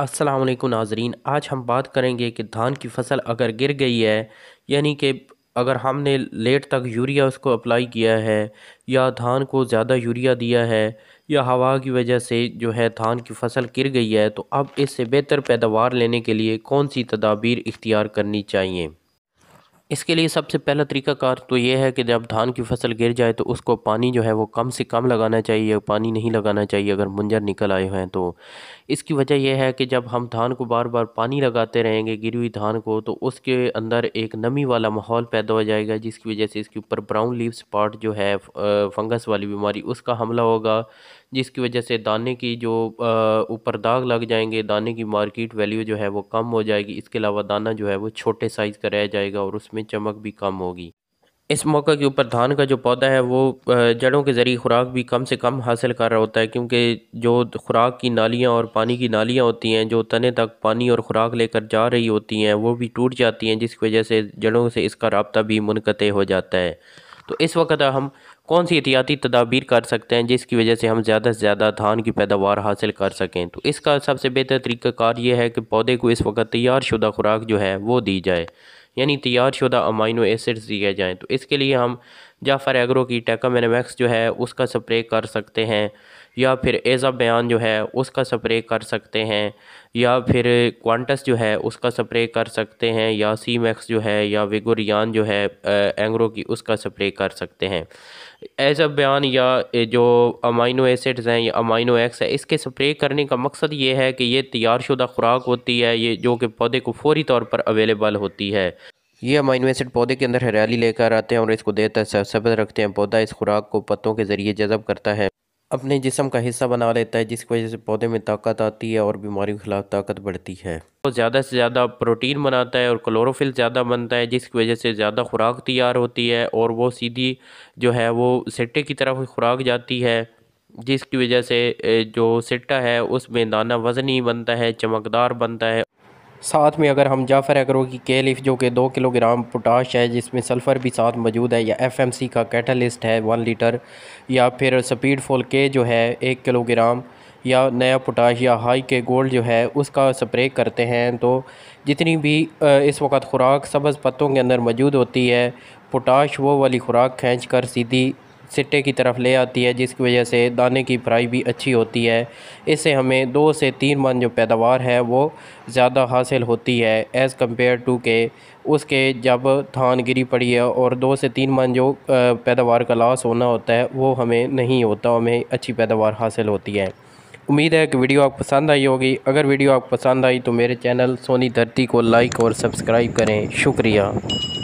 वालेकुम नाजरीन आज हम बात करेंगे कि धान की फसल अगर गिर गई है यानी कि अगर हमने लेट तक यूरिया उसको अप्लाई किया है या धान को ज़्यादा यूरिया दिया है या हवा की वजह से जो है धान की फसल गिर गई है तो अब इससे बेहतर पैदावार लेने के लिए कौन सी तदाबीर इख्तियार करनी चाहिए इसके लिए सबसे पहला तरीकाकार तो ये है कि जब धान की फसल गिर जाए तो उसको पानी जो है वो कम से कम लगाना चाहिए पानी नहीं लगाना चाहिए अगर मुंजर निकल आए हैं तो इसकी वजह यह है कि जब हम धान को बार बार पानी लगाते रहेंगे गिरी हुई धान को तो उसके अंदर एक नमी वाला माहौल पैदा हो जाएगा जिसकी वजह से इसके ऊपर ब्राउन लीव स्पॉट जो है फंगस वाली बीमारी उसका हमला होगा जिसकी वजह से दाने की जो ऊपर दाग लग जाएंगे दाने की मार्केट वैल्यू जो है वो कम हो जाएगी इसके अलावा दाना जो है वो छोटे साइज़ का रह जाएगा और उसमें में चमक भी कम होगी इस मौके के ऊपर धान का जो पौधा है वो जड़ों के ज़रिए खुराक भी कम से कम हासिल कर रहा होता है क्योंकि जो खुराक की नालियाँ और पानी की नालियाँ होती हैं जो तने तक पानी और खुराक लेकर जा रही होती हैं वो भी टूट जाती हैं जिसकी वजह से जड़ों से इसका रबता भी मुनक़ हो जाता है तो इस वक्त हम कौन सी एहतियाती तदाबीर कर सकते हैं जिसकी वजह से हम ज़्यादा से ज़्यादा धान की पैदावार हासिल कर सकें तो इसका सबसे बेहतर तरीक़ाकार ये है कि पौधे को इस वक्त तैयार शुदा खुराक जो है वो दी जाए यानी तैयार शुदा अमाइनो एसिड्स दिए जाएँ तो इसके लिए हम जाफर एग्रो की टैका जो है उसका स्प्रे कर सकते हैं या फिर एज़ा बयान जो है उसका स्प्रे कर सकते हैं या फिर क्वांटस जो है उसका स्प्रे कर सकते हैं या सी मैक्स जो है या विगुरियान जो है एंग्रो की उसका स्प्रे कर सकते हैं एज़ा बयान या जो अमाइनो एसिड्स हैं या अमाइनो एक्स है इसके स्प्रे करने का मकसद ये है कि ये तैयारशुदा खुराक होती है ये जो कि पौधे को फौरी तौर पर अवेलेबल होती है ये अमाइनो एसिड पौधे के अंदर हरियाली लेकर आते हैं और इसको देता तक सब्ज रखते हैं पौधा इस खुराक को पत्तों के ज़रिए जज़ब करता है अपने जिसम का हिस्सा बना लेता है जिसकी वजह से पौधे में ताकत आती है और बीमारियों के खिलाफ ताकत बढ़ती है तो ज़्यादा से ज़्यादा प्रोटीन बनाता है और क्लोरोफिल ज़्यादा बनता है जिसकी वजह से ज़्यादा खुराक तैयार होती है और वो सीधी जो है वो सिट्टे की तरफ खुराक जाती है जिसकी वजह से जो सिट्टा है उसमें दाना वजनी बनता है चमकदार बनता है साथ में अगर हम जाफर एग्रो की केलिफ जो कि दो किलोग्राम पोटाश है जिसमें सल्फ़र भी साथ मौजूद है या एफएमसी का कैटलिस्ट है वन लीटर या फिर स्पीड फोल के जो है एक किलोग्राम या नया पोटाश या हाई के गोल्ड जो है उसका स्प्रे करते हैं तो जितनी भी इस वक्त खुराक सब्ज़ पत्तों के अंदर मौजूद होती है पोटाश वो वाली खुराक खींच कर सीधी सिट्टे की तरफ ले आती है जिसकी वजह से दाने की फ्राई भी अच्छी होती है इससे हमें दो से तीन मन जो पैदावार है वो ज़्यादा हासिल होती है एज़ कम्पेयर टू के उसके जब धान गिरी पड़ी है और दो से तीन मन जो पैदावार का लॉस होना होता है वो हमें नहीं होता हमें अच्छी पैदावार हासिल होती है उम्मीद है कि वीडियो आपको पसंद आई होगी अगर वीडियो आपको पसंद आई तो मेरे चैनल सोनी धरती को लाइक और सब्सक्राइब करें शुक्रिया